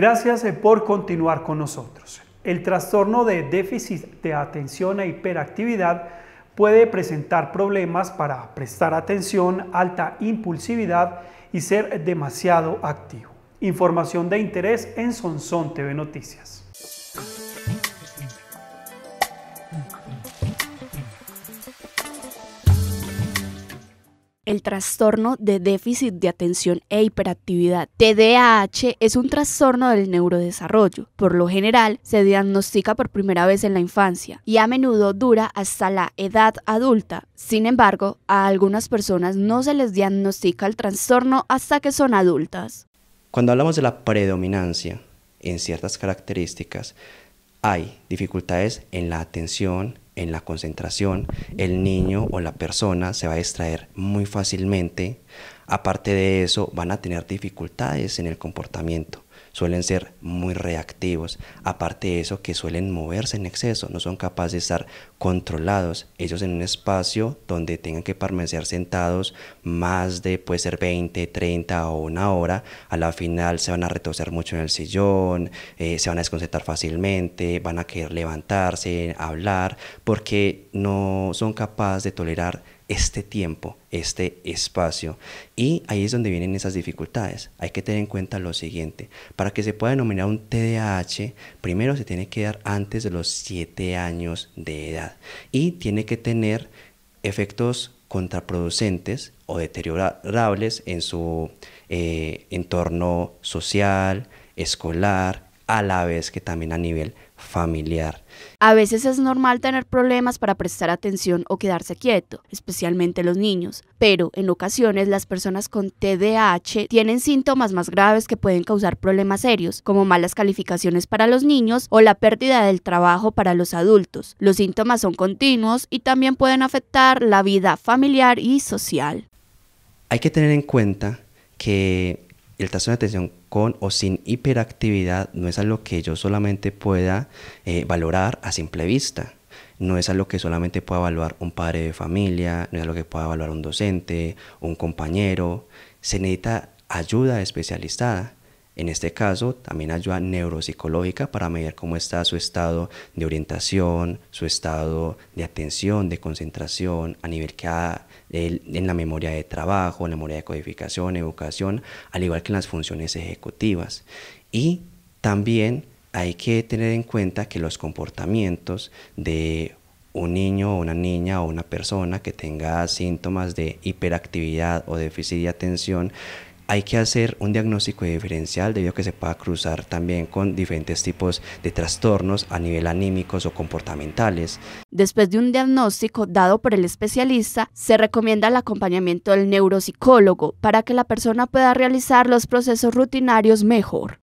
Gracias eh, por continuar con nosotros. El trastorno de déficit de atención e hiperactividad puede presentar problemas para prestar atención, alta impulsividad y ser demasiado activo. Información de interés en Sonson TV Noticias. el trastorno de déficit de atención e hiperactividad. TDAH es un trastorno del neurodesarrollo. Por lo general, se diagnostica por primera vez en la infancia y a menudo dura hasta la edad adulta. Sin embargo, a algunas personas no se les diagnostica el trastorno hasta que son adultas. Cuando hablamos de la predominancia en ciertas características, hay dificultades en la atención, en la concentración, el niño o la persona se va a extraer muy fácilmente. Aparte de eso, van a tener dificultades en el comportamiento suelen ser muy reactivos. Aparte de eso, que suelen moverse en exceso, no son capaces de estar controlados. Ellos en un espacio donde tengan que permanecer sentados más de, puede ser 20, 30 o una hora, a la final se van a retorcer mucho en el sillón, eh, se van a desconcertar fácilmente, van a querer levantarse, hablar, porque no son capaces de tolerar este tiempo, este espacio. Y ahí es donde vienen esas dificultades. Hay que tener en cuenta lo siguiente. Para que se pueda denominar un TDAH, primero se tiene que dar antes de los 7 años de edad. Y tiene que tener efectos contraproducentes o deteriorables en su eh, entorno social, escolar, a la vez que también a nivel familiar. A veces es normal tener problemas para prestar atención o quedarse quieto, especialmente los niños, pero en ocasiones las personas con TDAH tienen síntomas más graves que pueden causar problemas serios, como malas calificaciones para los niños o la pérdida del trabajo para los adultos. Los síntomas son continuos y también pueden afectar la vida familiar y social. Hay que tener en cuenta que el trastorno de atención con o sin hiperactividad no es algo que yo solamente pueda eh, valorar a simple vista. No es algo que solamente pueda evaluar un padre de familia, no es algo que pueda evaluar un docente, un compañero. Se necesita ayuda especializada en este caso, también ayuda neuropsicológica para medir cómo está su estado de orientación, su estado de atención, de concentración, a nivel que ha, en la memoria de trabajo, en la memoria de codificación, educación, al igual que en las funciones ejecutivas. Y también hay que tener en cuenta que los comportamientos de un niño o una niña o una persona que tenga síntomas de hiperactividad o déficit de atención hay que hacer un diagnóstico diferencial debido a que se pueda cruzar también con diferentes tipos de trastornos a nivel anímicos o comportamentales. Después de un diagnóstico dado por el especialista, se recomienda el acompañamiento del neuropsicólogo para que la persona pueda realizar los procesos rutinarios mejor.